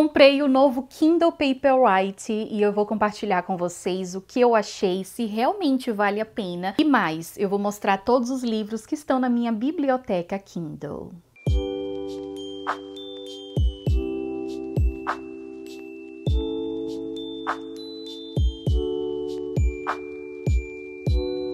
Comprei o novo Kindle Paperwhite e eu vou compartilhar com vocês o que eu achei, se realmente vale a pena. E mais, eu vou mostrar todos os livros que estão na minha biblioteca Kindle.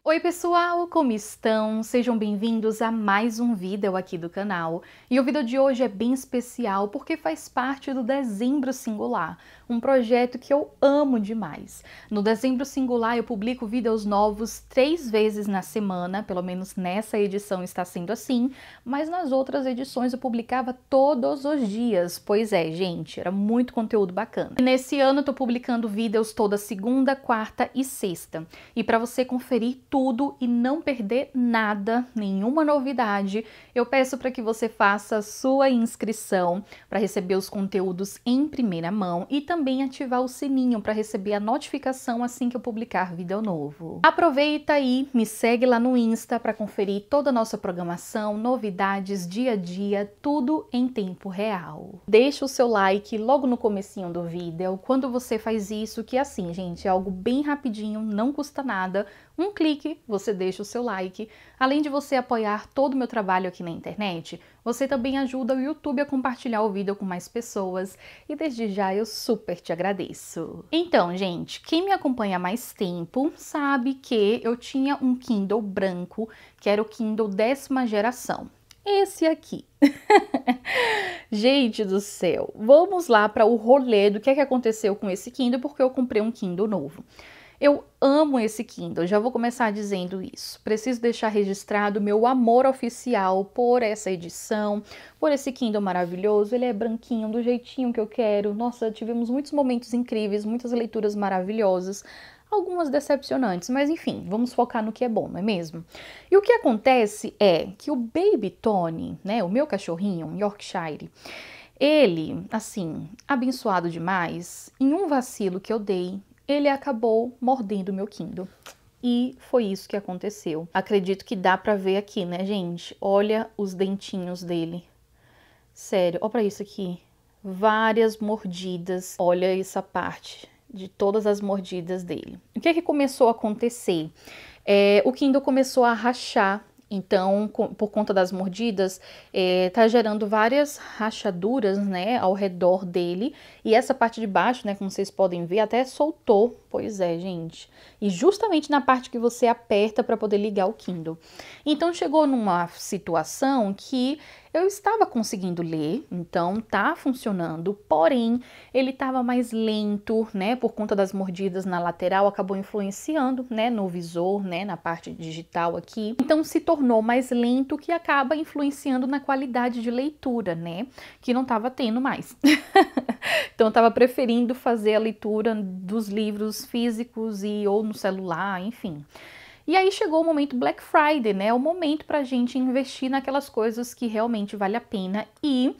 Oi pessoal, como estão? Sejam bem-vindos a mais um vídeo aqui do canal. E o vídeo de hoje é bem especial porque faz parte do Dezembro Singular, um projeto que eu amo demais. No Dezembro Singular eu publico vídeos novos três vezes na semana, pelo menos nessa edição está sendo assim, mas nas outras edições eu publicava todos os dias. Pois é, gente, era muito conteúdo bacana. E nesse ano eu tô publicando vídeos toda segunda, quarta e sexta. E para você conferir tudo tudo e não perder nada, nenhuma novidade, eu peço para que você faça sua inscrição para receber os conteúdos em primeira mão e também ativar o sininho para receber a notificação assim que eu publicar vídeo novo. Aproveita aí, me segue lá no Insta para conferir toda a nossa programação, novidades, dia a dia, tudo em tempo real. Deixa o seu like logo no comecinho do vídeo, quando você faz isso, que é assim, gente, é algo bem rapidinho, não custa nada, um clique que você deixa o seu like. Além de você apoiar todo o meu trabalho aqui na internet, você também ajuda o YouTube a compartilhar o vídeo com mais pessoas e desde já eu super te agradeço. Então, gente, quem me acompanha há mais tempo sabe que eu tinha um Kindle branco, que era o Kindle décima geração. Esse aqui. Gente do céu, vamos lá para o rolê do que, é que aconteceu com esse Kindle, porque eu comprei um Kindle novo. Eu amo esse Kindle, já vou começar dizendo isso. Preciso deixar registrado meu amor oficial por essa edição, por esse Kindle maravilhoso. Ele é branquinho, do jeitinho que eu quero. Nossa, tivemos muitos momentos incríveis, muitas leituras maravilhosas algumas decepcionantes, mas enfim, vamos focar no que é bom, não é mesmo? E o que acontece é que o Baby Tony, né, o meu cachorrinho, Yorkshire, ele, assim, abençoado demais, em um vacilo que eu dei, ele acabou mordendo meu Kindle. E foi isso que aconteceu. Acredito que dá para ver aqui, né, gente? Olha os dentinhos dele. Sério, olha para isso aqui. Várias mordidas. Olha essa parte de todas as mordidas dele. O que é que começou a acontecer? É, o Kindle começou a rachar então, por conta das mordidas, está eh, gerando várias rachaduras, né, ao redor dele. E essa parte de baixo, né, como vocês podem ver, até soltou Pois é, gente. E justamente na parte que você aperta para poder ligar o Kindle. Então chegou numa situação que eu estava conseguindo ler, então tá funcionando, porém ele estava mais lento, né, por conta das mordidas na lateral, acabou influenciando, né, no visor, né, na parte digital aqui. Então se tornou mais lento que acaba influenciando na qualidade de leitura, né, que não estava tendo mais. então eu estava preferindo fazer a leitura dos livros físicos e ou no celular, enfim. E aí chegou o momento Black Friday, né? É o momento para a gente investir naquelas coisas que realmente vale a pena. E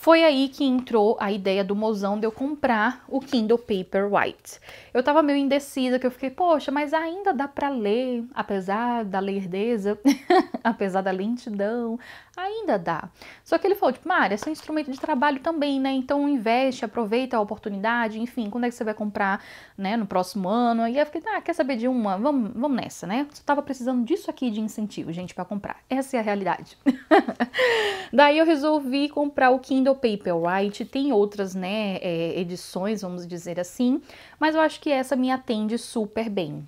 foi aí que entrou a ideia do mozão de eu comprar o Kindle Paperwhite. Eu tava meio indecisa, que eu fiquei, poxa, mas ainda dá para ler, apesar da lerdeza, apesar da lentidão, ainda dá. Só que ele falou, tipo, Mari, esse é um instrumento de trabalho também, né? Então investe, aproveita a oportunidade, enfim, quando é que você vai comprar, né, no próximo ano? Aí eu fiquei, ah, quer saber de uma? Vamos, vamos nessa, né? Só tava precisando disso aqui de incentivo, gente, para comprar. Essa é a realidade. Daí eu resolvi comprar o Kindle ainda o Paperwhite, tem outras né, é, edições, vamos dizer assim, mas eu acho que essa me atende super bem.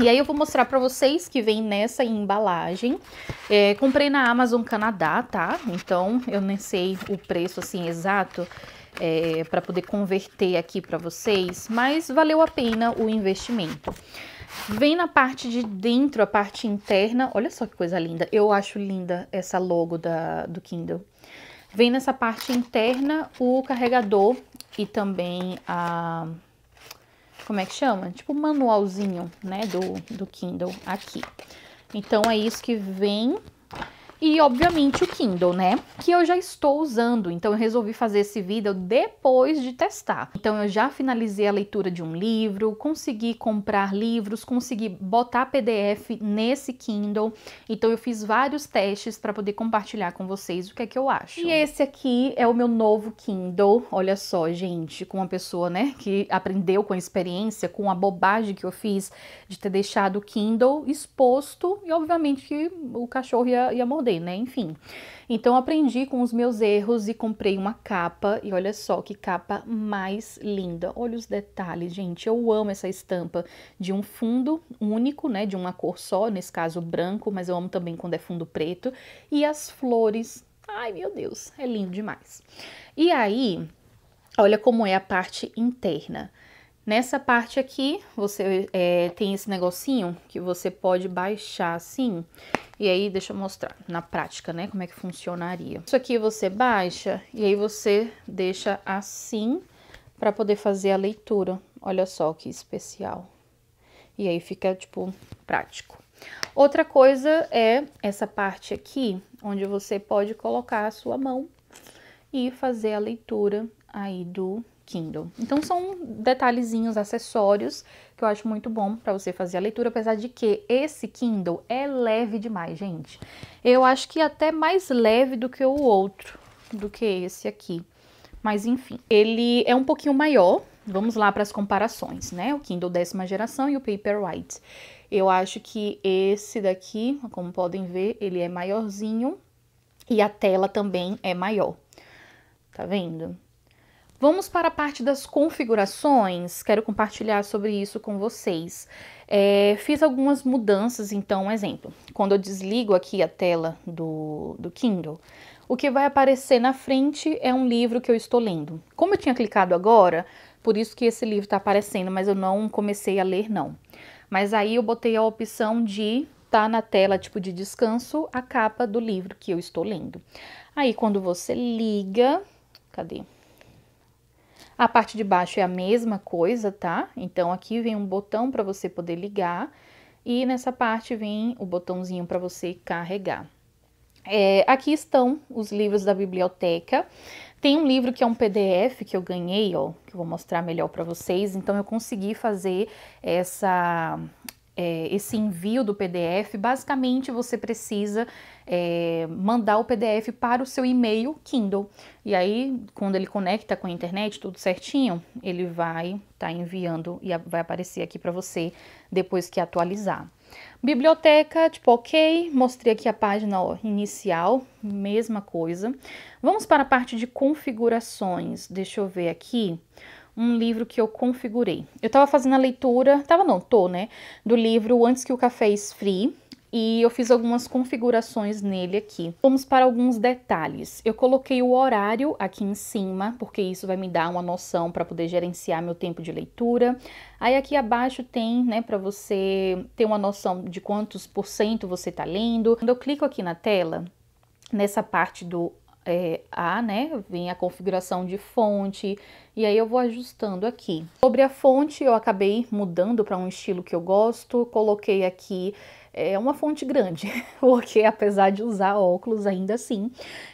E aí eu vou mostrar para vocês que vem nessa embalagem. É, comprei na Amazon Canadá, tá? Então eu nem sei o preço assim exato é, para poder converter aqui para vocês, mas valeu a pena o investimento. Vem na parte de dentro, a parte interna. Olha só que coisa linda. Eu acho linda essa logo da, do Kindle. Vem nessa parte interna o carregador e também a como é que chama? Tipo manualzinho, né, do, do Kindle aqui. Então, é isso que vem e, obviamente, o Kindle, né? Que eu já estou usando, então eu resolvi fazer esse vídeo depois de testar. Então eu já finalizei a leitura de um livro, consegui comprar livros, consegui botar PDF nesse Kindle. Então eu fiz vários testes para poder compartilhar com vocês o que é que eu acho. E esse aqui é o meu novo Kindle. Olha só, gente, com uma pessoa, né, que aprendeu com a experiência, com a bobagem que eu fiz de ter deixado o Kindle exposto e obviamente que o cachorro ia, ia morder né? Enfim. Então aprendi com os meus erros e comprei uma capa e olha só que capa mais linda. Olha os detalhes, gente. Eu amo essa estampa de um fundo único, né, de uma cor só, nesse caso branco, mas eu amo também quando é fundo preto e as flores. Ai, meu Deus, é lindo demais. E aí, olha como é a parte interna. Nessa parte aqui, você é, tem esse negocinho que você pode baixar assim. E aí, deixa eu mostrar na prática, né, como é que funcionaria. Isso aqui você baixa e aí você deixa assim para poder fazer a leitura. Olha só que especial. E aí fica, tipo, prático. Outra coisa é essa parte aqui, onde você pode colocar a sua mão e fazer a leitura aí do Kindle. Então são detalhezinhos, acessórios que eu acho muito bom para você fazer a leitura, apesar de que esse Kindle é leve demais, gente. Eu acho que é até mais leve do que o outro, do que esse aqui. Mas enfim, ele é um pouquinho maior. Vamos lá para as comparações, né? O Kindle décima geração e o Paperwhite. Eu acho que esse daqui, como podem ver, ele é maiorzinho e a tela também é maior. Tá vendo? Vamos para a parte das configurações. Quero compartilhar sobre isso com vocês. É, fiz algumas mudanças, então, um exemplo. Quando eu desligo aqui a tela do, do Kindle, o que vai aparecer na frente é um livro que eu estou lendo. Como eu tinha clicado agora, por isso que esse livro está aparecendo, mas eu não comecei a ler, não. Mas aí eu botei a opção de tá na tela tipo de descanso a capa do livro que eu estou lendo. Aí quando você liga, cadê? A parte de baixo é a mesma coisa, tá? Então, aqui vem um botão para você poder ligar e nessa parte vem o botãozinho para você carregar. É, aqui estão os livros da biblioteca. Tem um livro que é um PDF que eu ganhei, ó, que eu vou mostrar melhor para vocês. Então, eu consegui fazer essa é, esse envio do PDF, basicamente você precisa é, mandar o PDF para o seu e-mail Kindle. E aí, quando ele conecta com a internet, tudo certinho, ele vai estar tá enviando e vai aparecer aqui para você depois que atualizar. Biblioteca, tipo, ok, mostrei aqui a página ó, inicial, mesma coisa. Vamos para a parte de configurações, deixa eu ver aqui um livro que eu configurei. Eu tava fazendo a leitura, tava não, tô, né, do livro Antes que o Café Esfrie, e eu fiz algumas configurações nele aqui. Vamos para alguns detalhes. Eu coloquei o horário aqui em cima, porque isso vai me dar uma noção para poder gerenciar meu tempo de leitura. Aí aqui abaixo tem, né, para você ter uma noção de quantos por cento você está lendo. Quando eu clico aqui na tela, nessa parte do é, A, né? Vem a configuração de fonte, e aí eu vou ajustando aqui. Sobre a fonte, eu acabei mudando para um estilo que eu gosto, coloquei aqui é, uma fonte grande, porque apesar de usar óculos, ainda assim,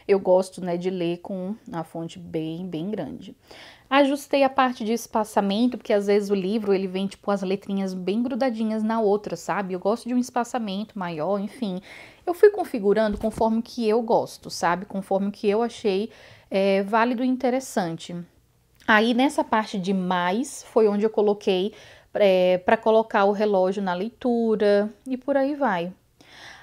eu gosto né, de ler com a fonte bem, bem grande. Ajustei a parte de espaçamento, porque às vezes o livro ele vem tipo as letrinhas bem grudadinhas na outra, sabe? Eu gosto de um espaçamento maior, enfim. Eu fui configurando conforme que eu gosto, sabe? Conforme que eu achei é, válido e interessante. Aí nessa parte de mais foi onde eu coloquei é, para colocar o relógio na leitura e por aí vai.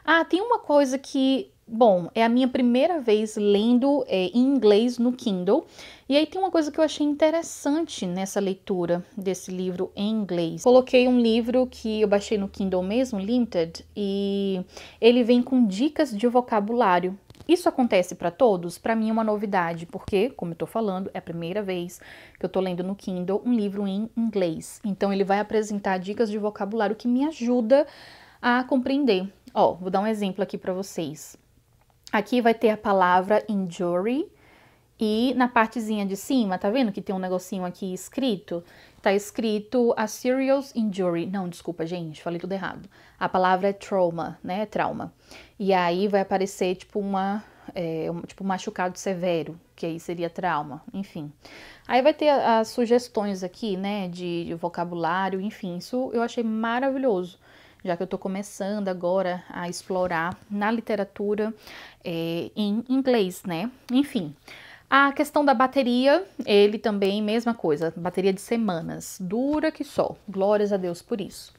Ah, tem uma coisa que Bom, é a minha primeira vez lendo é, em inglês no Kindle e aí tem uma coisa que eu achei interessante nessa leitura desse livro em inglês. Coloquei um livro que eu baixei no Kindle mesmo, Limited, e ele vem com dicas de vocabulário. Isso acontece para todos? Para mim é uma novidade, porque, como eu estou falando, é a primeira vez que eu estou lendo no Kindle um livro em inglês. Então, ele vai apresentar dicas de vocabulário que me ajuda a compreender. Ó, vou dar um exemplo aqui para vocês. Aqui vai ter a palavra injury, e na partezinha de cima, tá vendo que tem um negocinho aqui escrito? Tá escrito a serious injury. Não, desculpa, gente, falei tudo errado. A palavra é trauma, né? É trauma. E aí vai aparecer tipo uma é, um, tipo machucado severo, que aí seria trauma, enfim. Aí vai ter as sugestões aqui, né, de, de vocabulário, enfim. Isso eu achei maravilhoso já que eu estou começando agora a explorar na literatura é, em inglês, né? Enfim, a questão da bateria, ele também, mesma coisa, bateria de semanas, dura que só, glórias a Deus por isso.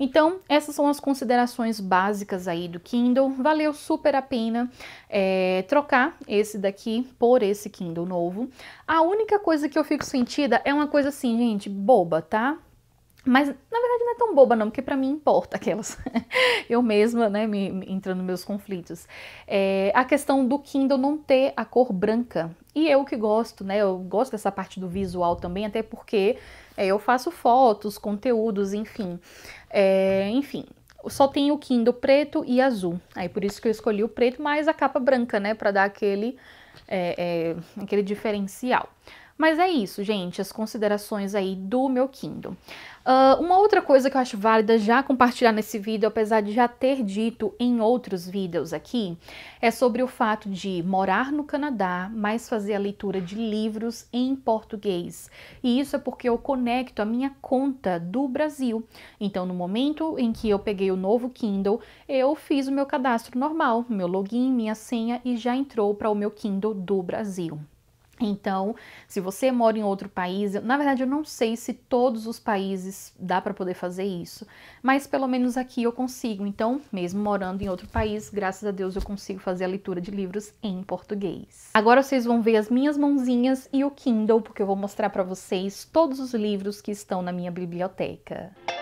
Então, essas são as considerações básicas aí do Kindle. Valeu super a pena é, trocar esse daqui por esse Kindle novo. A única coisa que eu fico sentida é uma coisa assim, gente, boba, tá? Mas na verdade não é tão boba não, porque para mim importa aquelas. eu mesma, né, me, me entrando nos meus conflitos. É, a questão do Kindle não ter a cor branca. E eu que gosto, né, eu gosto dessa parte do visual também, até porque é, eu faço fotos, conteúdos, enfim. É, enfim, só tem o Kindle preto e azul. Aí por isso que eu escolhi o preto, mais a capa branca, né, para dar aquele, é, é, aquele diferencial. Mas é isso, gente, as considerações aí do meu Kindle. Uh, uma outra coisa que eu acho válida já compartilhar nesse vídeo, apesar de já ter dito em outros vídeos aqui, é sobre o fato de morar no Canadá, mas fazer a leitura de livros em português. E isso é porque eu conecto a minha conta do Brasil. Então, no momento em que eu peguei o novo Kindle, eu fiz o meu cadastro normal, meu login, minha senha e já entrou para o meu Kindle do Brasil. Então, se você mora em outro país, na verdade eu não sei se todos os países dá para poder fazer isso, mas pelo menos aqui eu consigo. Então, mesmo morando em outro país, graças a Deus eu consigo fazer a leitura de livros em português. Agora vocês vão ver as minhas mãozinhas e o Kindle, porque eu vou mostrar para vocês todos os livros que estão na minha biblioteca. Música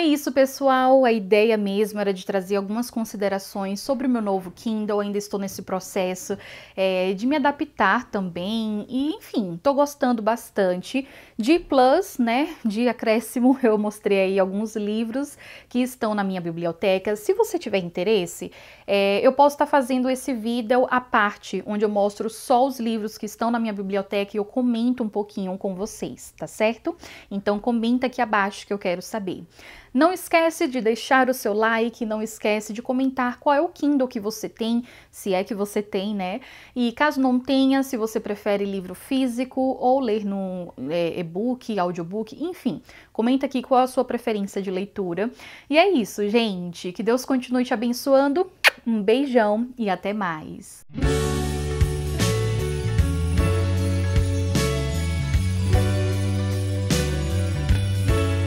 é isso, pessoal. A ideia mesmo era de trazer algumas considerações sobre o meu novo Kindle. Ainda estou nesse processo é, de me adaptar também. E, enfim, estou gostando bastante. De plus, né? De acréscimo, eu mostrei aí alguns livros que estão na minha biblioteca. Se você tiver interesse, é, eu posso estar tá fazendo esse vídeo à parte, onde eu mostro só os livros que estão na minha biblioteca e eu comento um pouquinho com vocês, tá certo? Então, comenta aqui abaixo que eu quero saber. Não esquece de deixar o seu like, não esquece de comentar qual é o Kindle que você tem, se é que você tem, né? E caso não tenha, se você prefere livro físico ou ler no é, e-book, audiobook, enfim, comenta aqui qual é a sua preferência de leitura. E é isso, gente. Que Deus continue te abençoando. Um beijão e até mais.